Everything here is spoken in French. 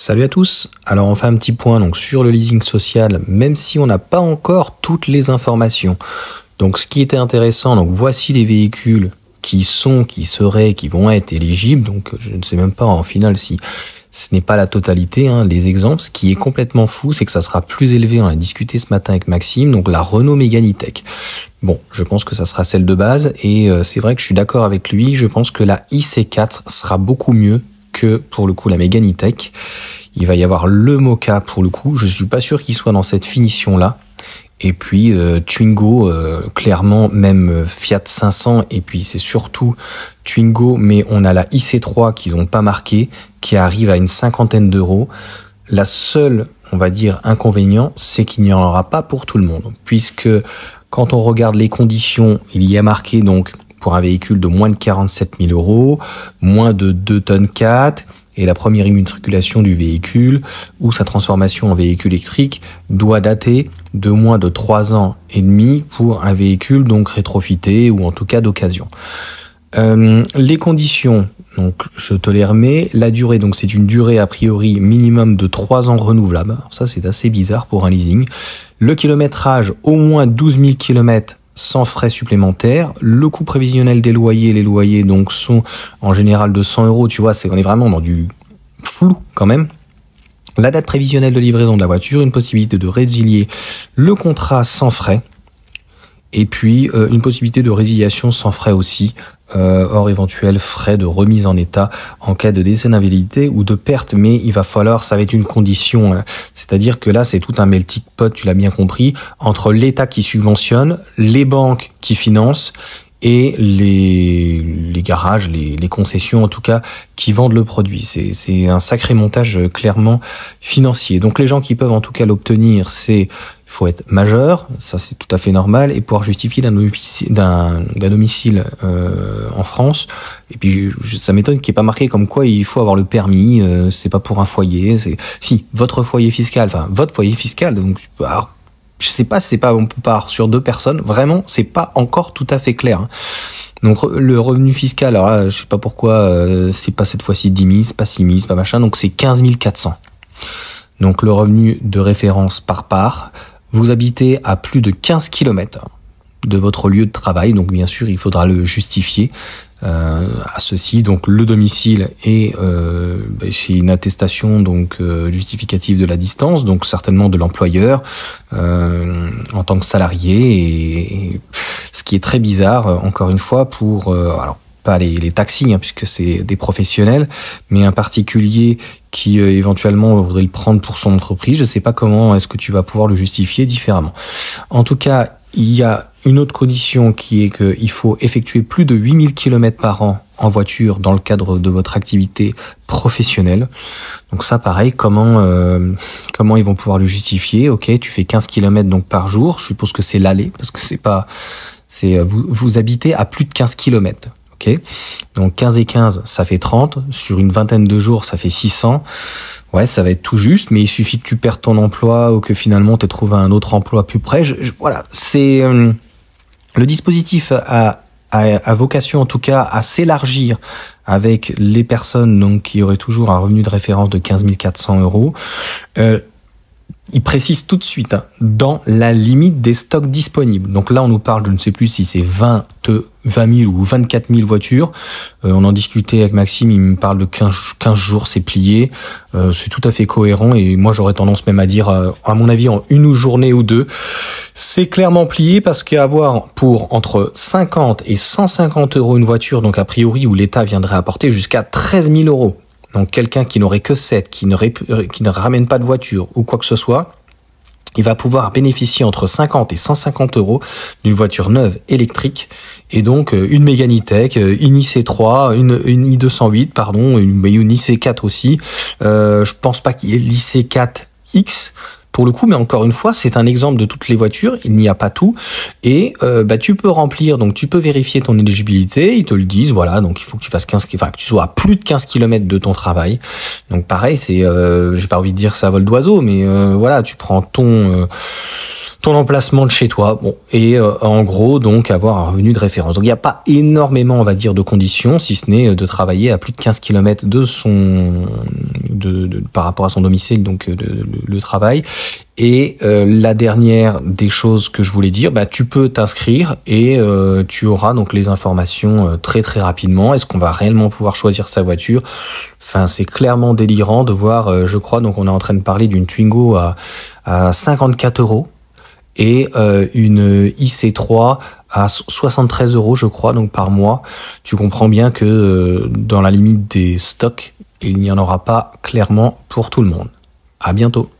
Salut à tous. Alors on fait un petit point donc sur le leasing social, même si on n'a pas encore toutes les informations. Donc ce qui était intéressant, donc voici les véhicules qui sont, qui seraient, qui vont être éligibles. Donc je ne sais même pas en final si ce n'est pas la totalité, hein, les exemples. Ce qui est complètement fou, c'est que ça sera plus élevé. On a discuté ce matin avec Maxime, donc la Renault Mégane tech Bon, je pense que ça sera celle de base et euh, c'est vrai que je suis d'accord avec lui. Je pense que la IC4 sera beaucoup mieux que pour le coup la Mégane Il va y avoir le Moka pour le coup. Je suis pas sûr qu'il soit dans cette finition là. Et puis euh, Twingo, euh, clairement même euh, Fiat 500. Et puis c'est surtout Twingo, mais on a la IC3 qu'ils ont pas marqué, qui arrive à une cinquantaine d'euros. La seule, on va dire, inconvénient, c'est qu'il n'y en aura pas pour tout le monde, puisque quand on regarde les conditions, il y a marqué donc pour un véhicule de moins de 47 000 euros, moins de 2 tonnes 4 et la première immatriculation du véhicule ou sa transformation en véhicule électrique doit dater de moins de 3 ans et demi pour un véhicule donc rétrofité ou en tout cas d'occasion. Euh, les conditions, donc je te les remets. La durée, donc c'est une durée a priori minimum de 3 ans renouvelable. ça c'est assez bizarre pour un leasing. Le kilométrage, au moins 12 000 km sans frais supplémentaires. Le coût prévisionnel des loyers, les loyers donc sont en général de 100 euros, tu vois, c'est on est vraiment dans du flou quand même. La date prévisionnelle de livraison de la voiture, une possibilité de résilier le contrat sans frais, et puis euh, une possibilité de résiliation sans frais aussi euh, hors éventuels frais de remise en état en cas de décennabilité ou de perte. Mais il va falloir, ça va être une condition, hein. c'est-à-dire que là c'est tout un melting pot, tu l'as bien compris, entre l'État qui subventionne, les banques qui financent et les, les garages, les, concessions en tout cas, qui vendent le produit. C'est un sacré montage euh, clairement financier. Donc les gens qui peuvent en tout cas l'obtenir, c'est il faut être majeur, ça c'est tout à fait normal, et pouvoir justifier d'un domicile, euh, en France. Et puis ça m'étonne qu'il n'y ait pas marqué comme quoi il faut avoir le permis, euh, c'est pas pour un foyer, c'est si votre foyer fiscal, enfin votre foyer fiscal, donc je sais pas, c'est pas on part sur deux personnes, vraiment c'est pas encore tout à fait clair. Hein. Donc le revenu fiscal, alors là, je sais pas pourquoi euh, c'est pas cette fois-ci 10 000, pas 6 000, pas machin, donc c'est 15 400. Donc le revenu de référence par part, vous habitez à plus de 15 km de votre lieu de travail, donc bien sûr il faudra le justifier euh, à ceci, donc le domicile et euh, bah, c'est une attestation donc euh, justificative de la distance, donc certainement de l'employeur euh, en tant que salarié, et, ce qui est très bizarre encore une fois pour alors pas les, taxis, hein, puisque c'est des professionnels, mais un particulier qui euh, éventuellement voudrait le prendre pour son entreprise, je sais pas comment est-ce que tu vas pouvoir le justifier différemment. En tout cas, il y a une autre condition qui est qu'il faut effectuer plus de 8000 km par an en voiture dans le cadre de votre activité professionnelle. Donc ça pareil, comment euh, comment ils vont pouvoir le justifier OK, tu fais 15 km donc par jour, je suppose que c'est l'aller parce que c'est pas c'est euh, vous, vous habitez à plus de 15 km. Donc 15 et 15, ça fait 30. Sur une vingtaine de jours, ça fait 600. Ouais, ça va être tout juste, mais il suffit que tu perdes ton emploi ou que finalement tu trouvé un autre emploi plus près. voilà, c'est euh, le dispositif a, vocation en tout cas à s'élargir avec les personnes donc qui auraient toujours un revenu de référence de 15 400 euros. Euh, il précise tout de suite hein, dans la limite des stocks disponibles. Donc là, on nous parle, je ne sais plus si c'est 20 20 000 ou 24 000 voitures. Euh, on en discutait avec Maxime, il me parle de 15, jours, c'est plié. Euh, c'est tout à fait cohérent et moi j'aurais tendance même à dire, euh, à mon avis, en une journée ou deux, c'est clairement plié parce qu'avoir pour entre 50 et 150 euros une voiture, donc a priori où l'État viendrait apporter jusqu'à 13 000 euros. Donc quelqu'un qui n'aurait que 7, qui ne ramène pas de voiture ou quoi que ce soit, il va pouvoir bénéficier entre 50 et 150 euros d'une voiture neuve électrique et donc euh, une Mégane tech euh, une IC3, une, une i208 pardon, une, une IC4 aussi. Euh, je pense pas qu'il y ait l'IC4X pour le coup, mais encore une fois, c'est un exemple de toutes les voitures, il n'y a pas tout, et euh, bah, tu peux remplir, donc tu peux vérifier ton éligibilité, ils te le disent, voilà, donc il faut que tu fasses 15, enfin que tu sois à plus de 15 km de ton travail. Donc pareil, c'est, euh, j'ai pas envie de dire ça vol d'oiseau, mais euh, voilà, tu prends ton euh, ton emplacement de chez toi, bon, et euh, en gros donc avoir un revenu de référence. Donc il n'y a pas énormément, on va dire, de conditions, si ce n'est euh, de travailler à plus de 15 km de son, de, par rapport à son domicile, donc euh, de, le travail. Et la dernière des choses que je voulais dire, bah, tu peux t'inscrire et tu auras donc les informations très très rapidement. Est-ce qu'on va réellement pouvoir choisir sa voiture Enfin, c'est clairement délirant de voir, je crois, donc on est en train de parler d'une Twingo à, à 54 euros et euh, une IC3 à 73 euros je crois donc par mois. Tu comprends bien que euh, dans la limite des stocks, il n'y en aura pas clairement pour tout le monde. À bientôt.